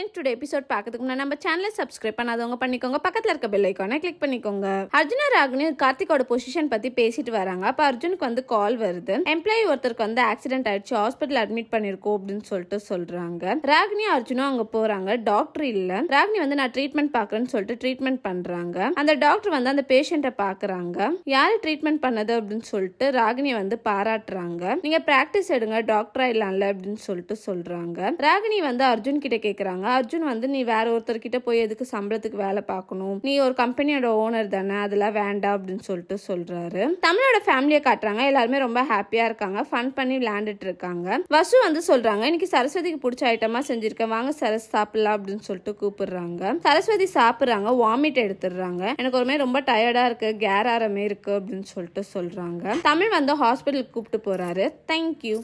link today episode பார்க்கறதுக்கு முன்னாடி நம்ம சேனலை சப்ஸ்கிரைப் பண்ணாதவங்க பண்ணிக்கோங்க பக்கத்தில் இருக்க பெல் ஐக்கானை கிளிக் பண்ணிக்கோங்க அர்ஜுன ராகுனி கார்த்திகோட பொசிஷன் பற்றி பேசிட்டு வராங்க அப்போ அர்ஜுனுக்கு வந்து கால் வருது எம்ப்ளாயி ஒருத்தருக்கு வந்து ஆக்சிடென்ட் ஆயிடுச்சு ஹாஸ்பிட்டல் அட்மிட் பண்ணிருக்கோம் அப்படின்னு சொல்லிட்டு சொல்றாங்க ராகினி அர்ஜுனும் அங்கே போறாங்க டாக்டர் இல்லை ராகினி வந்து நான் ட்ரீட்மெண்ட் பார்க்குறேன்னு சொல்லிட்டு ட்ரீட்மெண்ட் பண்றாங்க அந்த டாக்டர் வந்து அந்த பேஷண்ட்டை பார்க்குறாங்க யார் ட்ரீட்மெண்ட் பண்ணது அப்படின்னு சொல்லிட்டு ராகினி வந்து பாராட்டுறாங்க நீங்கள் ப்ராக்டிஸ் எடுங்க டாக்டர் ஆயிடலாம்ல அப்படின்னு சொல்லிட்டு சொல்றாங்க ராகினி வந்து அர்ஜுன் கிட்ட கேட்குறாங்க அர்ஜுன் வந்து நீ வேற ஒருத்தர்கிட்ட போய் எதுக்கு சம்பளத்துக்கு வேலை பார்க்கணும் நீ ஒரு கம்பெனியோட ஓனர் தானே அதெல்லாம் வேண்டாம் அப்படின்னு சொல்லிட்டு சொல்றாரு தமிழோட ஃபேமிலியை காட்டுறாங்க எல்லாருமே ரொம்ப ஹாப்பியா இருக்காங்க ஃபன் பண்ணி விளையாண்டுட்டு இருக்காங்க வசு வந்து சொல்றாங்க இன்னைக்கு சரஸ்வதிக்கு பிடிச்ச ஐட்டமா செஞ்சிருக்கேன் வாங்க சரஸ் சாப்பிடலாம் அப்படின்னு சொல்லிட்டு கூப்பிடுறாங்க சரஸ்வதி சாப்பிடுறாங்க வாமிட் எடுத்துடுறாங்க எனக்கு ஒருமே ரொம்ப டயர்டா இருக்கு ஆரமே இருக்கு அப்படின்னு சொல்லிட்டு சொல்றாங்க தமிழ் வந்து ஹாஸ்பிட்டலுக்கு கூப்பிட்டு போறாரு தேங்க்யூ